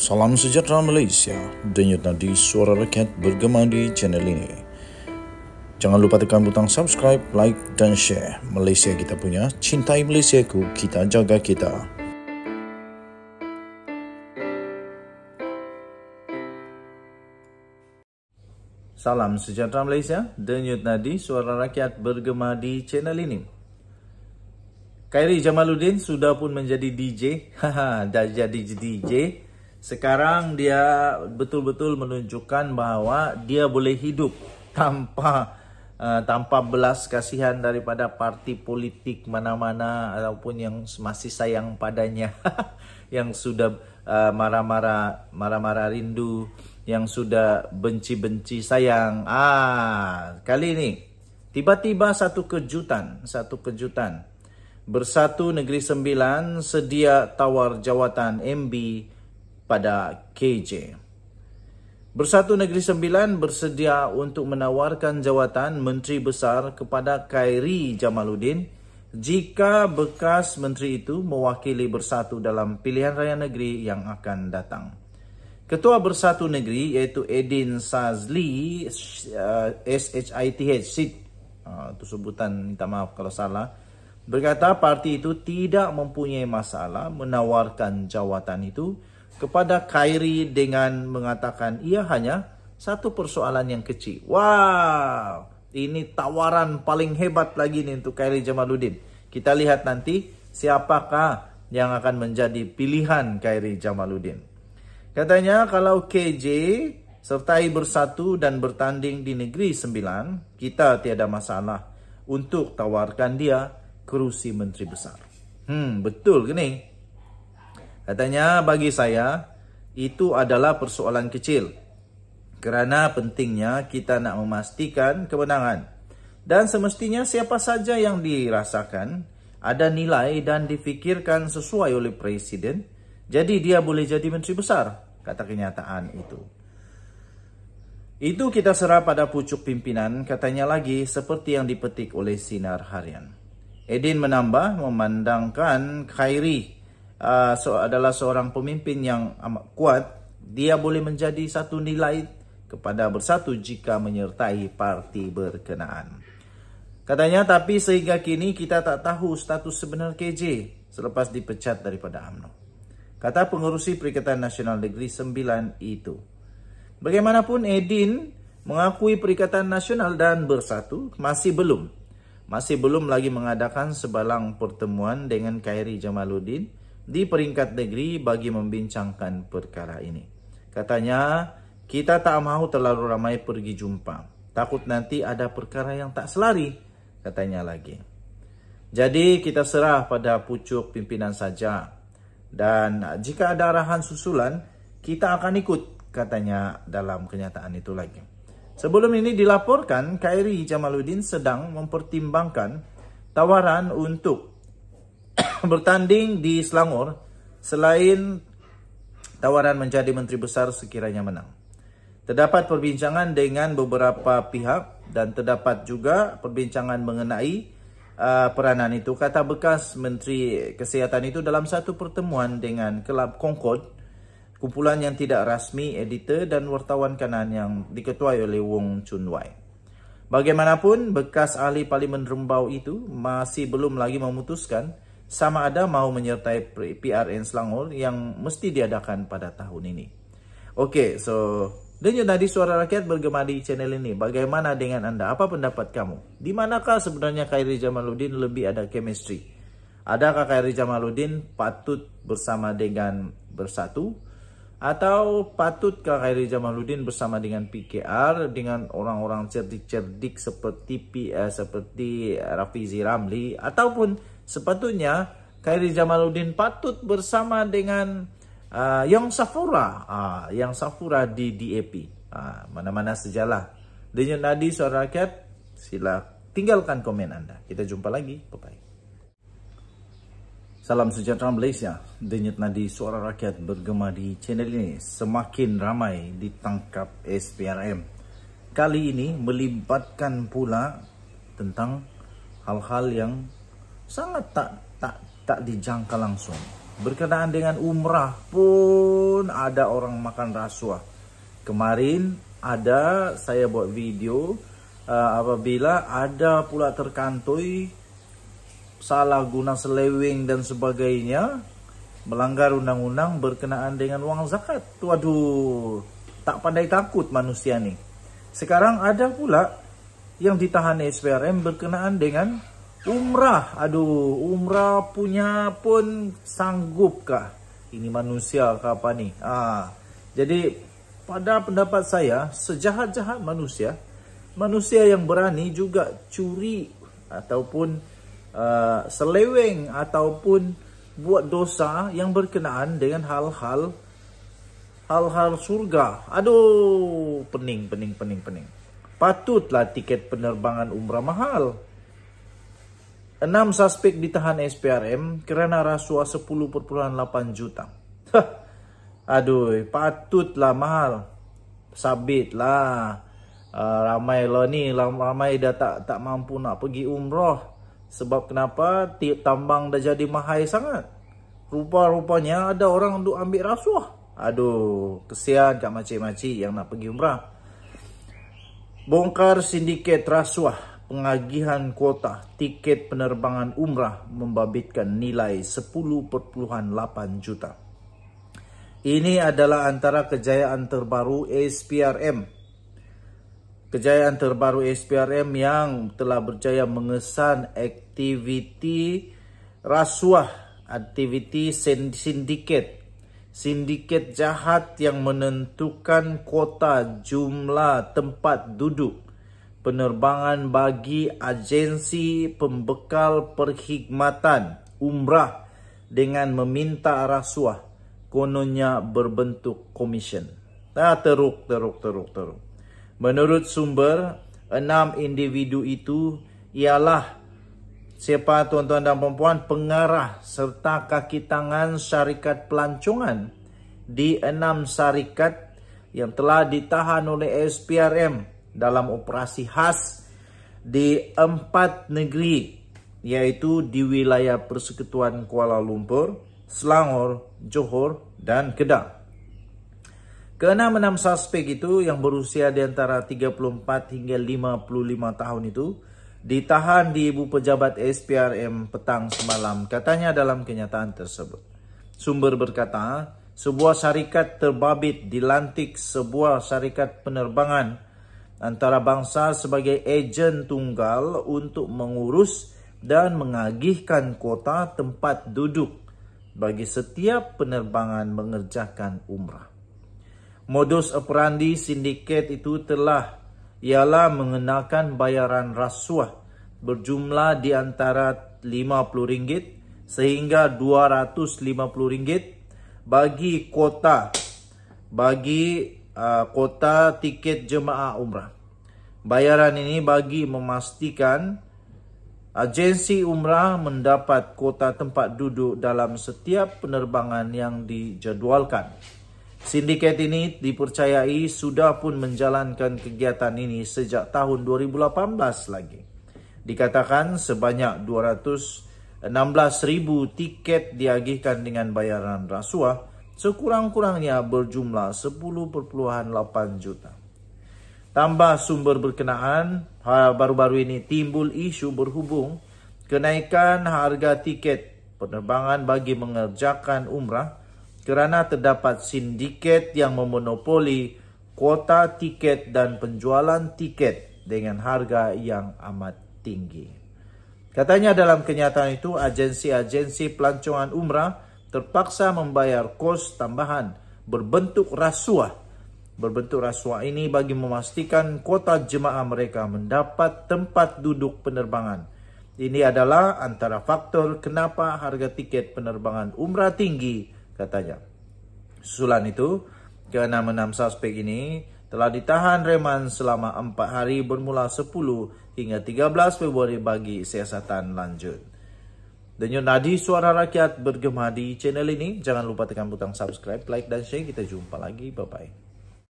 Salam sejahtera Malaysia. Denyut nadi suara rakyat bergema di channel ini. Jangan lupa tekan butang subscribe, like dan share. Malaysia kita punya, cintai Malaysia ku, kita jaga kita. Salam sejahtera Malaysia. Denyut nadi suara rakyat bergema di channel ini. Kairi Jamaluddin sudah pun menjadi DJ. Haha, dah jadi DJ. Sekarang dia betul-betul menunjukkan bahawa dia boleh hidup tanpa uh, tanpa belas kasihan daripada parti politik mana-mana ataupun yang masih sayang padanya yang sudah eh, marah-marah uh, marah-marah rindu yang sudah benci-benci sayang. Ah, kali ini tiba-tiba satu kejutan, satu kejutan. Bersatu Negeri Sembilan sedia tawar jawatan MB pada KJ. Bersatu Negeri Sembilan bersedia untuk menawarkan jawatan Menteri Besar kepada Khairi Jamaluddin jika bekas menteri itu mewakili bersatu dalam pilihan raya negeri yang akan datang. Ketua Bersatu Negeri iaitu Edin Sazli SHITH eh, SID ah, itu sebutan minta maaf kalau salah berkata parti itu tidak mempunyai masalah menawarkan jawatan itu kepada Kairi dengan mengatakan ia hanya satu persoalan yang kecil. Wow, ini tawaran paling hebat lagi nih untuk Kairi Jamaluddin. Kita lihat nanti siapakah yang akan menjadi pilihan Kairi Jamaluddin. Katanya kalau KJ sertai bersatu dan bertanding di negeri sembilan, kita tiada masalah untuk tawarkan dia kerusi menteri besar. Hmm, betul ke nih? Katanya bagi saya itu adalah persoalan kecil kerana pentingnya kita nak memastikan kemenangan. Dan semestinya siapa saja yang dirasakan ada nilai dan difikirkan sesuai oleh Presiden jadi dia boleh jadi Menteri Besar, kata kenyataan itu. Itu kita serap pada pucuk pimpinan, katanya lagi seperti yang dipetik oleh sinar harian. Edin menambah memandangkan Khairi uh, so adalah seorang pemimpin yang amat kuat, dia boleh menjadi satu nilai kepada bersatu jika menyertai parti berkenaan. Katanya tapi sehingga kini kita tak tahu status sebenar KJ selepas dipecat daripada UMNO. Kata pengurusi Perikatan Nasional Negeri Sembilan itu. Bagaimanapun Edin mengakui Perikatan Nasional dan Bersatu masih belum. Masih belum lagi mengadakan sebalang pertemuan dengan Khairi Jamaluddin di peringkat negeri bagi membincangkan perkara ini. Katanya, kita tak mahu terlalu ramai pergi jumpa. Takut nanti ada perkara yang tak selari, katanya lagi. Jadi kita serah pada pucuk pimpinan saja. Dan jika ada arahan susulan, kita akan ikut, katanya dalam kenyataan itu lagi. Sebelum ini dilaporkan, Kairi Jamaluddin sedang mempertimbangkan tawaran untuk bertanding di Selangor selain tawaran menjadi Menteri Besar sekiranya menang. Terdapat perbincangan dengan beberapa pihak dan terdapat juga perbincangan mengenai uh, peranan itu. Kata bekas Menteri Kesihatan itu dalam satu pertemuan dengan Kelab kongkod, kumpulan yang tidak rasmi, editor dan wartawan kanan yang diketuai oleh Wong Chun Wai. Bagaimanapun, bekas ahli Parlimen Rembau itu masih belum lagi memutuskan sama ada mau menyertai PRN Selangor yang mesti diadakan pada tahun ini. Okey, so dengar tadi suara rakyat bergema di channel ini. Bagaimana dengan anda? Apa pendapat kamu? Di manakah sebenarnya Khairi Jamaluddin lebih ada chemistry? Adakah Khairi Jamaluddin patut bersama dengan bersatu? Atau patutkah Khairi Jamaluddin bersama dengan PKR dengan orang-orang cerdik-cerdik seperti eh, seperti eh, Rafizi Ramli ataupun sepatutnya Khairi Jamaluddin patut bersama dengan uh, Yang Safura, uh, ah, Yang Safura di DAP. Ah, mana-mana uh, sejalah. Denyut Nadi Suara Rakyat, sila tinggalkan komen anda. Kita jumpa lagi. Bye-bye. Salam sejahtera Malaysia. Denyut Nadi Suara Rakyat bergema di channel ini. Semakin ramai ditangkap SPRM. Kali ini melibatkan pula tentang hal-hal yang sangat tak tak tak dijangka langsung. Berkenaan dengan umrah pun ada orang makan rasuah. Kemarin ada saya buat video uh, apabila ada pula terkantoi salah guna seleweng dan sebagainya melanggar undang-undang berkenaan dengan wang zakat. Waduh, tak pandai takut manusia ni. Sekarang ada pula yang ditahan SPRM berkenaan dengan Umrah, aduh, umrah punya pun sanggupkah ini manusia ke apa ni? Ah, jadi pada pendapat saya, sejahat-jahat manusia, manusia yang berani juga curi ataupun uh, seleweng ataupun buat dosa yang berkenaan dengan hal-hal hal-hal surga. Aduh, pening, pening, pening, pening. Patutlah tiket penerbangan umrah mahal. 6 suspek ditahan SPRM kerana rasuah 10.8 juta. Aduh, patutlah mahal. Sabitlah. Uh, ramai lah ni, ramai dah tak tak mampu nak pergi umrah. Sebab kenapa? Tambang dah jadi mahal sangat. Rupa-rupanya ada orang untuk ambil rasuah. Aduh, kesian kat macam-macam yang nak pergi umrah. Bongkar sindiket rasuah pengagihan kuota tiket penerbangan umrah membabitkan nilai 10.8 juta. Ini adalah antara kejayaan terbaru SPRM. Kejayaan terbaru SPRM yang telah berjaya mengesan aktiviti rasuah, aktiviti sindiket. Sindiket jahat yang menentukan kuota jumlah tempat duduk penerbangan bagi agensi pembekal perkhidmatan umrah dengan meminta rasuah kononnya berbentuk komisen. Ah, teruk, teruk, teruk, teruk. Menurut sumber, enam individu itu ialah siapa tuan-tuan dan puan-puan pengarah serta kaki tangan syarikat pelancongan di enam syarikat yang telah ditahan oleh SPRM dalam operasi khas di empat negeri yaitu di wilayah Persekutuan Kuala Lumpur, Selangor, Johor dan Kedah. Keenam-enam suspek itu yang berusia di antara 34 hingga 55 tahun itu ditahan di ibu pejabat SPRM petang semalam katanya dalam kenyataan tersebut. Sumber berkata, sebuah syarikat terbabit dilantik sebuah syarikat penerbangan antara bangsa sebagai ejen tunggal untuk mengurus dan mengagihkan kota tempat duduk bagi setiap penerbangan mengerjakan umrah. Modus operandi sindiket itu telah ialah mengenakan bayaran rasuah berjumlah di antara RM50 sehingga RM250 bagi kota bagi Ah, kota tiket jemaah umrah. Bayaran ini bagi memastikan agensi umrah mendapat kota tempat duduk dalam setiap penerbangan yang dijadualkan. Sindiket ini dipercayai sudah pun menjalankan kegiatan ini sejak tahun 2018 lagi. Dikatakan sebanyak 216 ribu tiket diagihkan dengan bayaran rasuah sekurang-kurangnya berjumlah 10.8 juta. Tambah sumber berkenaan, ha, baru-baru ini timbul isu berhubung kenaikan harga tiket penerbangan bagi mengerjakan umrah kerana terdapat sindiket yang memonopoli kuota tiket dan penjualan tiket dengan harga yang amat tinggi. Katanya dalam kenyataan itu, agensi-agensi pelancongan umrah terpaksa membayar kos tambahan berbentuk rasuah. Berbentuk rasuah ini bagi memastikan kota jemaah mereka mendapat tempat duduk penerbangan. Ini adalah antara faktor kenapa harga tiket penerbangan umrah tinggi, katanya. Susulan itu, ke enam suspek ini telah ditahan reman selama 4 hari bermula 10 hingga 13 Februari bagi siasatan lanjut. Denyut Nadi Suara Rakyat Bergema di channel ini. Jangan lupa tekan butang subscribe, like dan share. Kita jumpa lagi. Bye-bye.